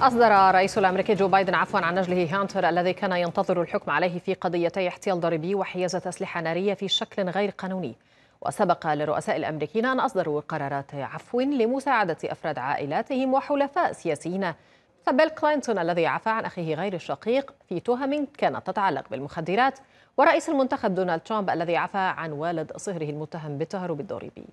أصدر الرئيس الأمريكي جو بايدن عفوا عن نجله هانتر الذي كان ينتظر الحكم عليه في قضيتي احتيال ضريبي وحيازة أسلحة نارية في شكل غير قانوني وسبق للرؤساء الأمريكيين أن أصدروا قرارات عفو لمساعدة أفراد عائلاتهم وحلفاء سياسيين فبيل كلينتون الذي عفى عن أخيه غير الشقيق في تهم كانت تتعلق بالمخدرات ورئيس المنتخب دونالد ترامب الذي عفى عن والد صهره المتهم بالتهرب الضريبي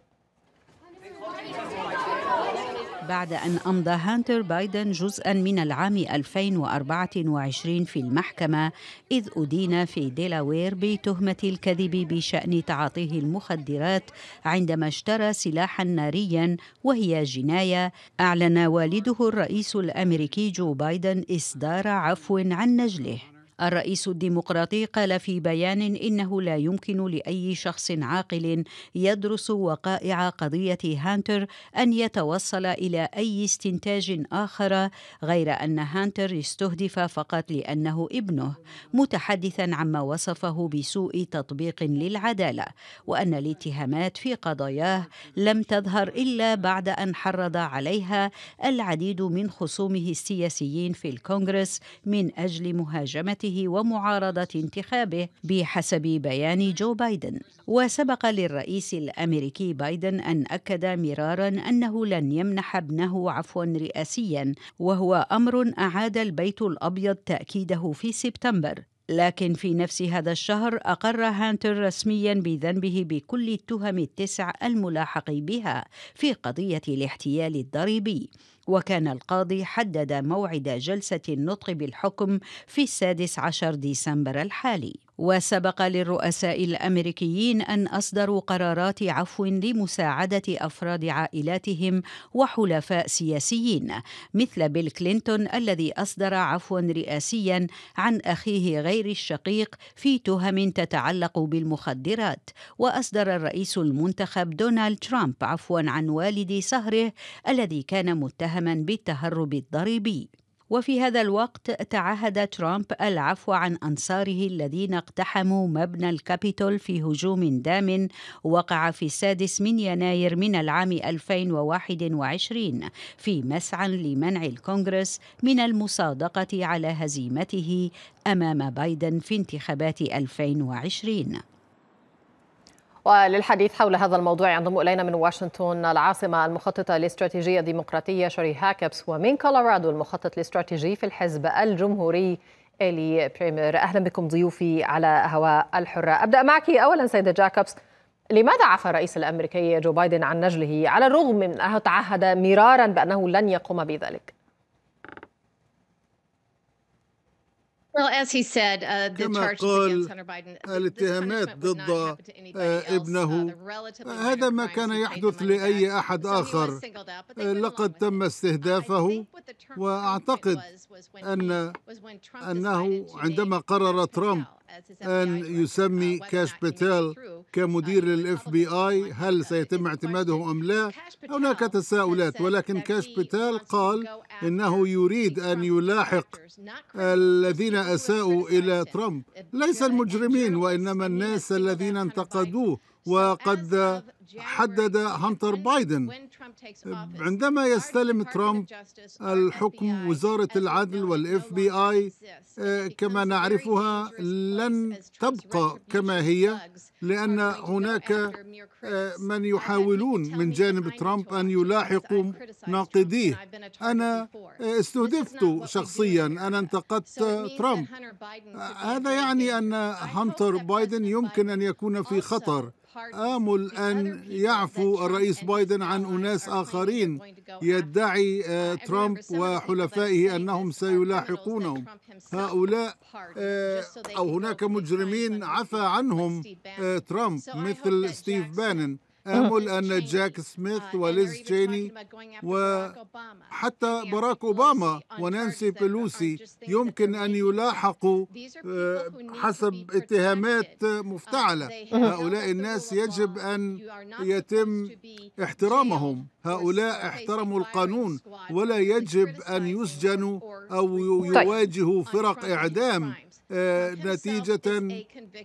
بعد أن أمضى هانتر بايدن جزءا من العام 2024 في المحكمة إذ أدين في ديلاوير بتهمة الكذب بشأن تعاطيه المخدرات عندما اشترى سلاحا ناريا وهي جناية أعلن والده الرئيس الأمريكي جو بايدن إصدار عفو عن نجله الرئيس الديمقراطي قال في بيان إنه لا يمكن لأي شخص عاقل يدرس وقائع قضية هانتر أن يتوصل إلى أي استنتاج آخر غير أن هانتر استهدف فقط لأنه ابنه متحدثا عما وصفه بسوء تطبيق للعدالة وأن الاتهامات في قضاياه لم تظهر إلا بعد أن حرض عليها العديد من خصومه السياسيين في الكونغرس من أجل مهاجمته انتخابه ومعارضة انتخابه بحسب بيان جو بايدن وسبق للرئيس الأمريكي بايدن أن أكد مرارا أنه لن يمنح ابنه عفوا رئاسيا وهو أمر أعاد البيت الأبيض تأكيده في سبتمبر لكن في نفس هذا الشهر أقر هانتر رسميا بذنبه بكل التهم التسع الملاحق بها في قضية الاحتيال الضريبي وكان القاضي حدد موعد جلسة النطق بالحكم في السادس عشر ديسمبر الحالي وسبق للرؤساء الامريكيين ان اصدروا قرارات عفو لمساعده افراد عائلاتهم وحلفاء سياسيين مثل بيل كلينتون الذي اصدر عفوا رئاسيا عن اخيه غير الشقيق في تهم تتعلق بالمخدرات واصدر الرئيس المنتخب دونالد ترامب عفوا عن والد سهره الذي كان متهما بالتهرب الضريبي وفي هذا الوقت تعهد ترامب العفو عن أنصاره الذين اقتحموا مبنى الكابيتول في هجوم دام وقع في السادس من يناير من العام 2021 في مسعى لمنع الكونغرس من المصادقة على هزيمته أمام بايدن في انتخابات 2020 وللحديث حول هذا الموضوع ينضم الينا من واشنطن العاصمه المخططه الاستراتيجيه الديمقراطيه شري هاكبس ومن كولورادو المخطط الاستراتيجي في الحزب الجمهوري الي بريمير اهلا بكم ضيوفي على هواء الحره ابدا معك اولا سيده جاكبس لماذا عفى الرئيس الامريكي جو بايدن عن نجله على الرغم من انه تعهد مرارا بانه لن يقوم بذلك Uh, كما قال الاتهامات ضد آه، ابنه uh, هذا ما كان يحدث لأي أحد آخر لقد تم uh, استهدافه وأعتقد أن أنه عندما قرر ترامب أن يسمي كاش بيتال كمدير للاف بي اي هل سيتم اعتماده أم لا هناك تساؤلات ولكن كاش بيتال قال إنه يريد أن يلاحق الذين أساءوا إلى ترامب ليس المجرمين وإنما الناس الذين انتقدوه وقد حدد هانتر بايدن عندما يستلم ترامب الحكم وزارة العدل والاف بي اي كما نعرفها لن تبقى كما هي لأن هناك آه، من يحاولون من جانب ترامب أن يلاحقوا ناقديه أنا آه، استهدفت شخصيا أنا انتقدت ترامب آه، هذا يعني أن هانتر بايدن يمكن أن يكون في خطر آمل أن يعفو الرئيس بايدن عن أناس آخرين يدعي آه، ترامب وحلفائه أنهم سيلاحقونهم هؤلاء آه، أو هناك مجرمين عفى عنهم آه، ترامب مثل ستيف بانن أه. آمل أن جاك سميث uh, وليز تشيني وحتى باراك أوباما ونانسي بيلوسي يمكن أن يلاحقوا أه، حسب اتهامات um, مفتعلة هؤلاء الناس يجب أن يتم احترامهم هؤلاء احترموا القانون ولا يجب أن يسجنوا أو يواجهوا فرق إعدام آه، نتيجة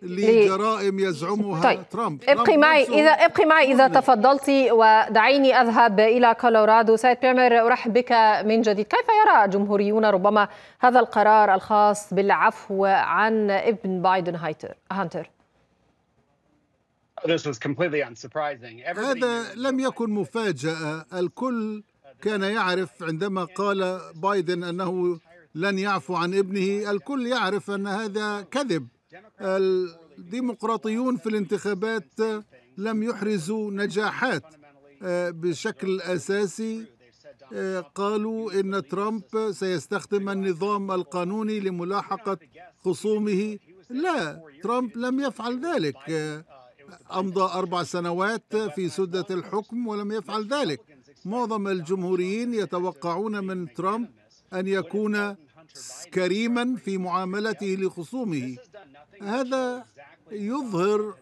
لجرائم يزعمها طيب. ترامب نعم، نعم، نعم، ابقي معي إذا ابقي معي إذا تفضلتي ودعيني أذهب إلى كولورادو سيد بيمر أرحب بك من جديد كيف يرى جمهوريون ربما هذا القرار الخاص بالعفو عن ابن بايدن هانتر هذا لم يكن مفاجأة الكل كان يعرف عندما قال بايدن أنه لن يعفو عن ابنه الكل يعرف أن هذا كذب الديمقراطيون في الانتخابات لم يحرزوا نجاحات بشكل أساسي قالوا إن ترامب سيستخدم النظام القانوني لملاحقة خصومه لا ترامب لم يفعل ذلك أمضى أربع سنوات في سدة الحكم ولم يفعل ذلك معظم الجمهوريين يتوقعون من ترامب أن يكون كريما في معاملته لخصومه هذا يظهر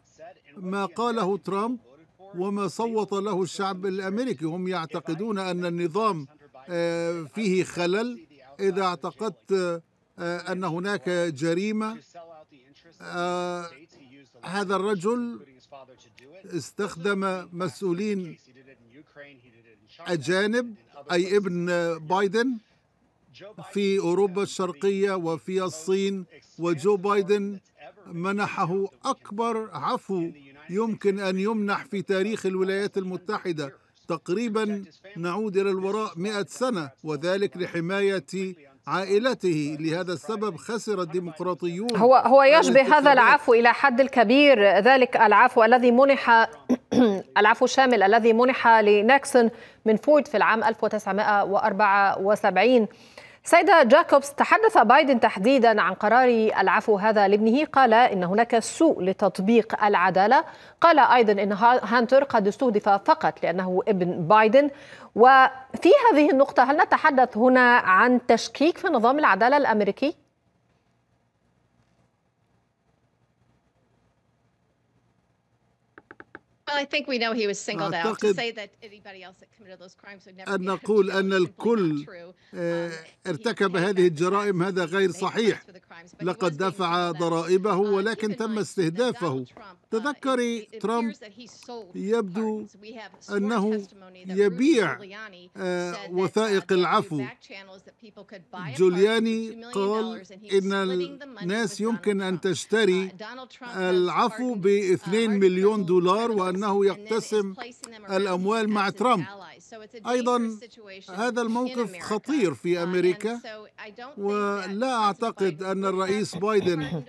ما قاله ترامب وما صوت له الشعب الامريكي هم يعتقدون ان النظام آه، فيه خلل اذا اعتقدت آه، ان هناك جريمه آه، هذا الرجل استخدم مسؤولين اجانب اي ابن بايدن في أوروبا الشرقية وفي الصين وجو بايدن منحه أكبر عفو يمكن أن يمنح في تاريخ الولايات المتحدة تقريبا نعود إلى الوراء مئة سنة وذلك لحماية عائلته لهذا السبب خسر الديمقراطيون هو هو يشبه هذا العفو الى حد كبير ذلك العفو الذي منح العفو الشامل الذي منح لنيكسون من فورد في العام 1974 سيدة جاكوبس تحدث بايدن تحديدا عن قرار العفو هذا لابنه قال إن هناك سوء لتطبيق العدالة قال أيضا إن هانتر قد استهدف فقط لأنه ابن بايدن وفي هذه النقطة هل نتحدث هنا عن تشكيك في نظام العدالة الأمريكي؟ أعتقد أن نقول أن الكل آه، um, ارتكب هذه الجرائم هذا غير صحيح لقد دفع ضرائبه uh, ولكن تم استهدافه تذكري uh, ترامب يبدو أنه يبيع uh, uh, وثائق العفو جولياني قال إن الناس يمكن أن تشتري العفو ب 2 مليون دولار وأنه يقتسم الأموال مع ترامب أيضا هذا الموقف خطير في uh, أمريكا ولا أعتقد أن الرئيس بايدن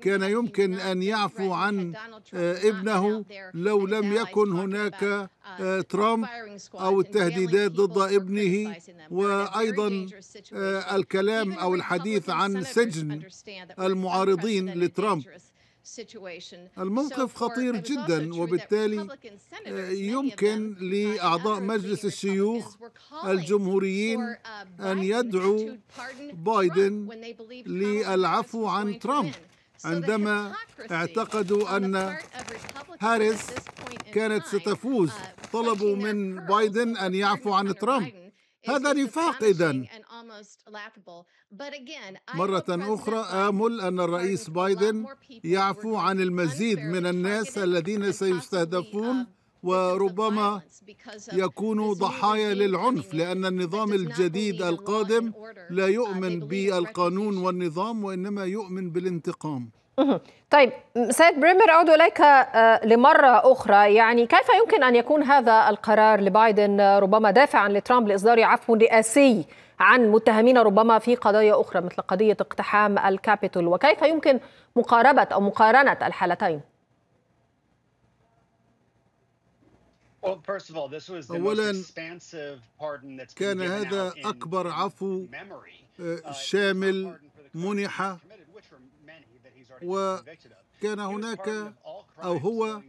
كان يمكن أن يعفو عن آه، ابنه لو لم يكن هناك آه، uh, ترامب أو التهديدات ضد ابنه وأيضا آه، الكلام أو الحديث عن سجن المعارضين لترامب الموقف خطير جدا وبالتالي يمكن لاعضاء مجلس الشيوخ uh, الجمهوريين ان يدعوا بايدن للعفو عن ترامب عندما اعتقدوا ان هاريس كانت ستفوز uh, طلبوا من بايدن ان يعفو عن ترامب هذا نفاق إذا مرة أخرى آمل أن الرئيس بايدن يعفو عن المزيد من الناس الذين سيستهدفون um, وربما يكونوا ضحايا للعنف لأن النظام الجديد القادم لا uh, يؤمن بالقانون والنظام وإنما يؤمن بالانتقام طيب سيد بريمر أعود إليك آه، لمرة أخرى يعني كيف يمكن أن يكون هذا القرار لبايدن آه، ربما دافعا لترامب لإصدار عفو رئاسي عن متهمين ربما في قضايا أخرى مثل قضية اقتحام الكابيتول وكيف يمكن مقاربة أو مقارنة الحالتين؟ أولا كان هذا أكبر عفو آه، uh, شامل منح وكان هناك أو هو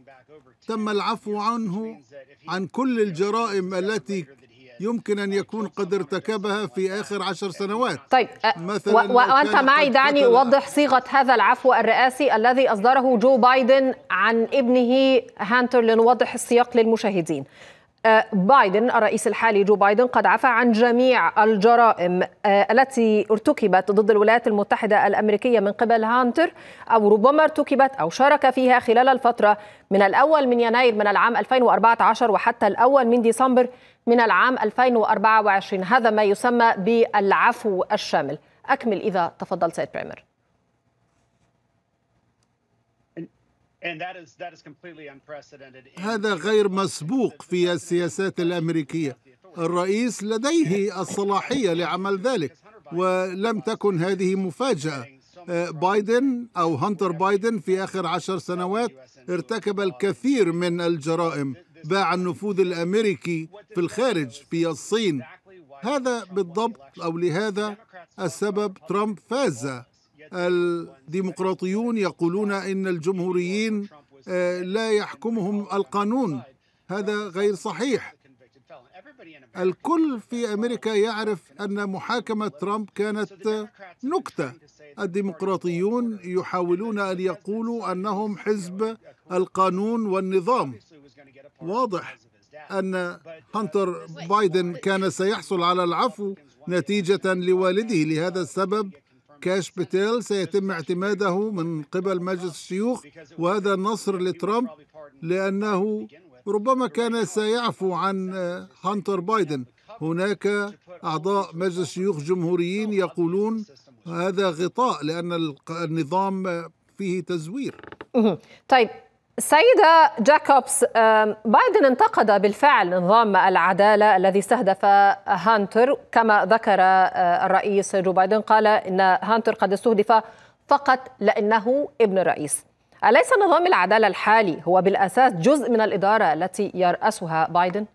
تم العفو عنه عن كل الجرائم التي يمكن أن uh, يكون قد ارتكبها في آخر عشر سنوات طيب مثلا أه، وأنت معي دعني أوضح صيغة هذا العفو الرئاسي الذي أصدره جو بايدن عن ابنه هانتر لنوضح السياق للمشاهدين بايدن الرئيس الحالي جو بايدن قد عفى عن جميع الجرائم آه، التي ارتكبت ضد الولايات المتحدة الأمريكية من قبل هانتر أو ربما ارتكبت أو شارك فيها خلال الفترة من الأول من يناير من العام 2014 وحتى الأول من ديسمبر من العام 2024 هذا ما يسمى بالعفو الشامل أكمل إذا تفضل سيد بريمر هذا غير مسبوق في السياسات الامريكيه الرئيس لديه الصلاحيه لعمل ذلك ولم تكن هذه مفاجاه بايدن او هانتر بايدن في اخر عشر سنوات ارتكب الكثير من الجرائم باع النفوذ الامريكي في الخارج في الصين هذا بالضبط او لهذا السبب ترامب فاز الديمقراطيون يقولون ان الجمهوريين آه، لا يحكمهم القانون هذا غير صحيح الكل في امريكا يعرف ان محاكمه ترامب كانت نكته الديمقراطيون يحاولون ان يقولوا انهم حزب القانون والنظام واضح ان هانتر بايدن كان سيحصل على العفو نتيجه لوالده لهذا السبب كاش بتيل سيتم اعتماده من قبل مجلس الشيوخ وهذا نصر لترامب لأنه ربما كان سيعفو عن هانتر بايدن هناك أعضاء مجلس الشيوخ جمهوريين يقولون هذا غطاء لأن النظام فيه تزوير طيب سيدة جاكوبس بايدن انتقد بالفعل نظام العدالة الذي استهدف هانتر كما ذكر آه، الرئيس جو بايدن قال إن هانتر قد استهدف فقط لأنه ابن الرئيس أليس نظام العدالة الحالي هو بالأساس جزء من الإدارة التي يرأسها بايدن؟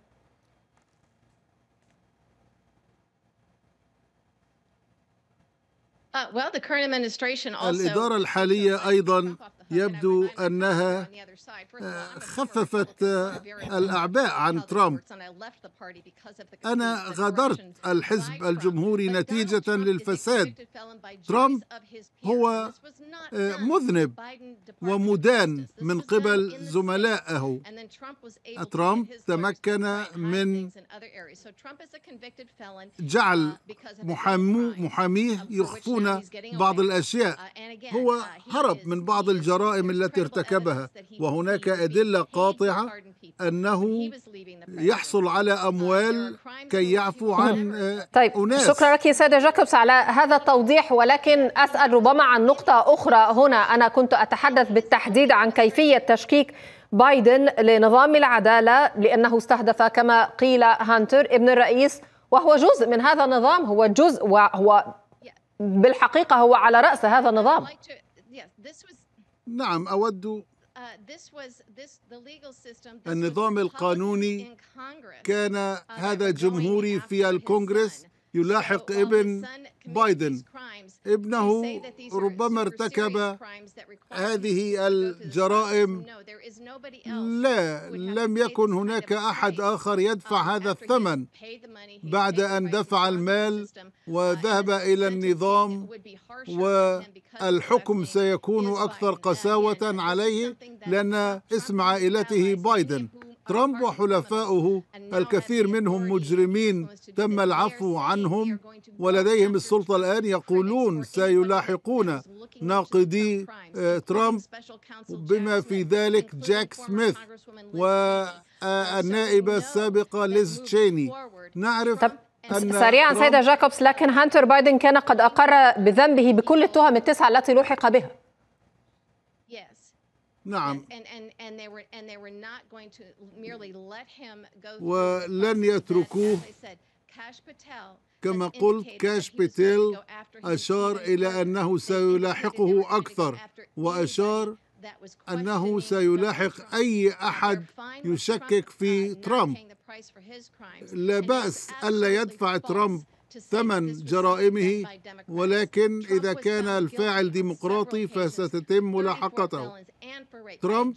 uh, الإدارة الحالية أيضا يبدو أنها خففت الأعباء عن ترامب أنا غادرت الحزب الجمهوري نتيجة للفساد ترامب هو آه، مذنب ومدان من قبل زملائه ترامب تمكن من جعل uh, محاميه يخفون بعض الأشياء uh, هو uh, هرب من بعض الجرائم الجرائم التي ارتكبها وهناك أدلة قاطعة أنه يحصل على أموال كي يعفو عن آه، طيب أناس. شكرا لك سيدة جاكوبس على هذا التوضيح ولكن أسأل ربما عن نقطة أخرى هنا أنا كنت أتحدث بالتحديد عن كيفية تشكيك بايدن لنظام العدالة لأنه استهدف كما قيل هانتر ابن الرئيس وهو جزء من هذا النظام هو جزء وهو بالحقيقة هو على رأس هذا النظام نعم أود uh, النظام القانوني كان uh, هذا جمهوري في الكونغرس يلاحق ابن بايدن ابنه ربما ارتكب هذه الجرائم لا لم يكن هناك احد اخر um, يدفع هذا الثمن بعد ان دفع المال uh, وذهب الى النظام والحكم سيكون اكثر قساوه عليه لان اسم عائلته بايدن ترامب وحلفاؤه الكثير منهم مجرمين تم العفو عنهم ولديهم السلطة الآن يقولون سيلاحقون ناقدي آه، ترامب بما في ذلك جاك سميث والنائبة آه، السابقة ليز تشيني نعرف سريعا سيدة جاكوبس لكن هانتر بايدن كان قد أقر بذنبه بكل التهم التسعة التي لحق بها نعم ولن يتركوه كما قلت كاش بيتيل أشار إلى أنه سيلاحقه أكثر وأشار أنه سيلاحق أي أحد يشكك في uh, ترامب لا بأس ألا يدفع ترامب ثمن جرائمه ولكن إذا كان الفاعل ديمقراطي فستتم ملاحقته ترامب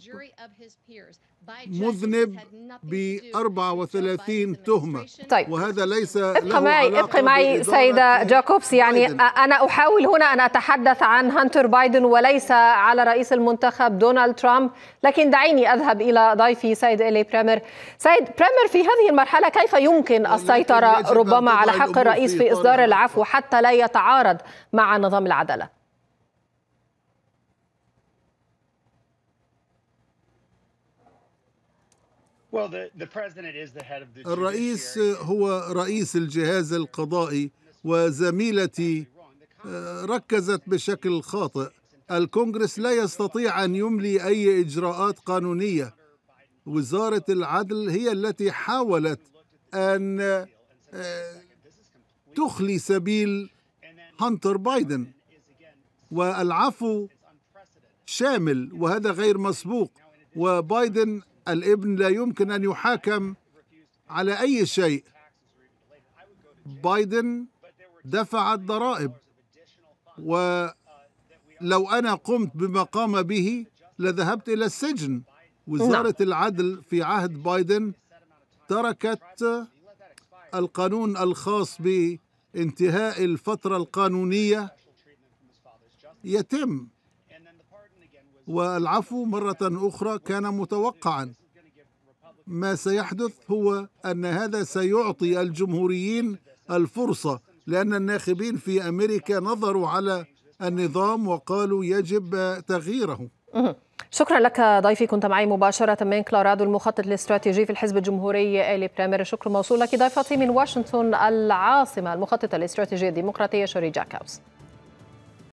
مذنب ب 34 تهمة طيب. وهذا ليس ابقى معي ابقى معي سيدة جاكوبس يعني بايدن. أنا أحاول هنا أن أتحدث عن هانتر بايدن وليس على رئيس المنتخب دونالد ترامب لكن دعيني أذهب إلى ضيفي سيد إلي بريمر سيد بريمر في هذه المرحلة كيف يمكن السيطرة ربما على حق الرئيس في إصدار العفو حتى لا يتعارض مع نظام العدالة الرئيس هو رئيس الجهاز القضائي وزميلتي آه، ركزت بشكل خاطئ الكونغرس لا يستطيع ان يملي اي اجراءات قانونيه وزاره العدل هي التي حاولت ان آه، تخلي سبيل هانتر بايدن والعفو شامل وهذا غير مسبوق وبايدن الابن لا يمكن أن يحاكم على أي شيء بايدن دفع الضرائب ولو أنا قمت بما قام به لذهبت إلى السجن وزارة نعم. العدل في عهد بايدن تركت القانون الخاص بانتهاء الفترة القانونية يتم والعفو مرة أخرى كان متوقعا ما سيحدث هو أن هذا سيعطي الجمهوريين الفرصة لأن الناخبين في أمريكا نظروا على النظام وقالوا يجب تغييره شكرا لك ضيفي كنت معي مباشرة من كلارادو المخطط الاستراتيجي في الحزب الجمهوري آلي برامير شكرا موصول لك ضيفتي من واشنطن العاصمة المخطط الاستراتيجي الديمقراطية شوري جاكاوس